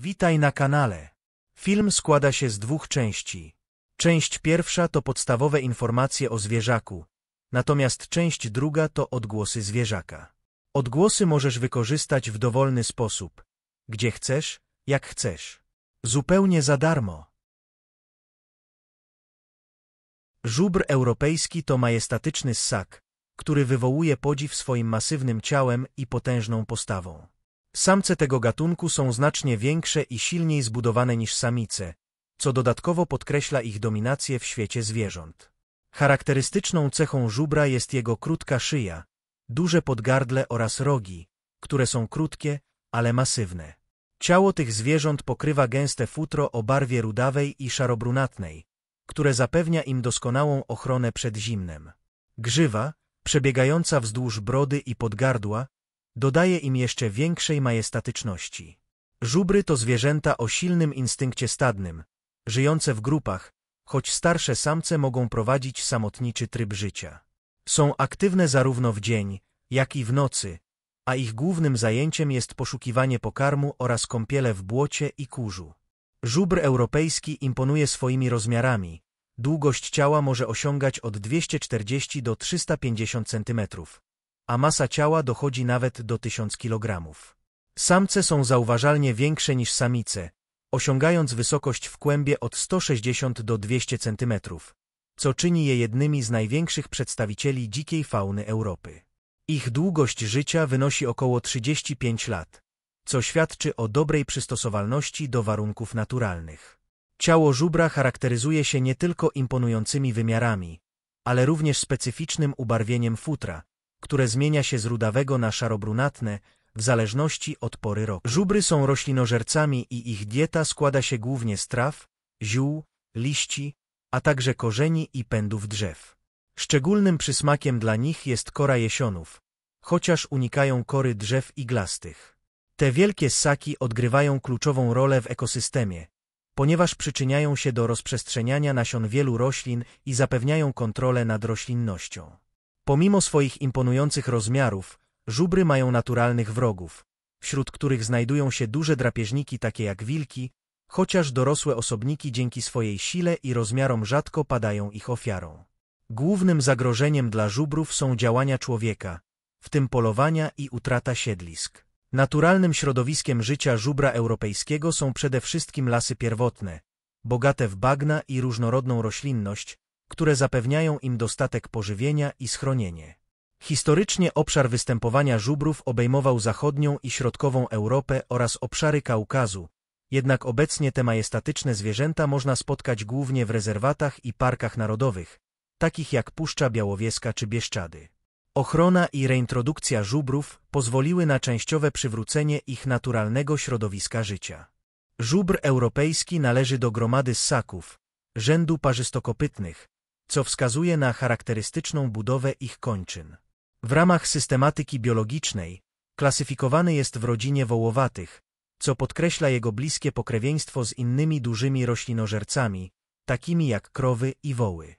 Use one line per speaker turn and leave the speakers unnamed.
Witaj na kanale. Film składa się z dwóch części. Część pierwsza to podstawowe informacje o zwierzaku, natomiast część druga to odgłosy zwierzaka. Odgłosy możesz wykorzystać w dowolny sposób, gdzie chcesz, jak chcesz. Zupełnie za darmo. Żubr europejski to majestatyczny ssak, który wywołuje podziw swoim masywnym ciałem i potężną postawą. Samce tego gatunku są znacznie większe i silniej zbudowane niż samice, co dodatkowo podkreśla ich dominację w świecie zwierząt. Charakterystyczną cechą żubra jest jego krótka szyja, duże podgardle oraz rogi, które są krótkie, ale masywne. Ciało tych zwierząt pokrywa gęste futro o barwie rudawej i szarobrunatnej, które zapewnia im doskonałą ochronę przed zimnem. Grzywa, przebiegająca wzdłuż brody i podgardła, dodaje im jeszcze większej majestatyczności. Żubry to zwierzęta o silnym instynkcie stadnym, żyjące w grupach, choć starsze samce mogą prowadzić samotniczy tryb życia. Są aktywne zarówno w dzień, jak i w nocy, a ich głównym zajęciem jest poszukiwanie pokarmu oraz kąpiele w błocie i kurzu. Żubr europejski imponuje swoimi rozmiarami. Długość ciała może osiągać od 240 do 350 cm a masa ciała dochodzi nawet do 1000 kg. Samce są zauważalnie większe niż samice, osiągając wysokość w kłębie od 160 do 200 cm, co czyni je jednymi z największych przedstawicieli dzikiej fauny Europy. Ich długość życia wynosi około 35 lat, co świadczy o dobrej przystosowalności do warunków naturalnych. Ciało żubra charakteryzuje się nie tylko imponującymi wymiarami, ale również specyficznym ubarwieniem futra, które zmienia się z rudawego na szarobrunatne w zależności od pory roku. Żubry są roślinożercami i ich dieta składa się głównie z traw, ziół, liści, a także korzeni i pędów drzew. Szczególnym przysmakiem dla nich jest kora jesionów, chociaż unikają kory drzew iglastych. Te wielkie ssaki odgrywają kluczową rolę w ekosystemie, ponieważ przyczyniają się do rozprzestrzeniania nasion wielu roślin i zapewniają kontrolę nad roślinnością. Pomimo swoich imponujących rozmiarów, żubry mają naturalnych wrogów, wśród których znajdują się duże drapieżniki takie jak wilki, chociaż dorosłe osobniki dzięki swojej sile i rozmiarom rzadko padają ich ofiarą. Głównym zagrożeniem dla żubrów są działania człowieka, w tym polowania i utrata siedlisk. Naturalnym środowiskiem życia żubra europejskiego są przede wszystkim lasy pierwotne, bogate w bagna i różnorodną roślinność, które zapewniają im dostatek pożywienia i schronienie. Historycznie obszar występowania żubrów obejmował zachodnią i środkową Europę oraz obszary Kaukazu, jednak obecnie te majestatyczne zwierzęta można spotkać głównie w rezerwatach i parkach narodowych, takich jak Puszcza Białowieska czy Bieszczady. Ochrona i reintrodukcja żubrów pozwoliły na częściowe przywrócenie ich naturalnego środowiska życia. Żubr europejski należy do gromady ssaków, rzędu parzystokopytnych, co wskazuje na charakterystyczną budowę ich kończyn. W ramach systematyki biologicznej klasyfikowany jest w rodzinie wołowatych, co podkreśla jego bliskie pokrewieństwo z innymi dużymi roślinożercami, takimi jak krowy i woły.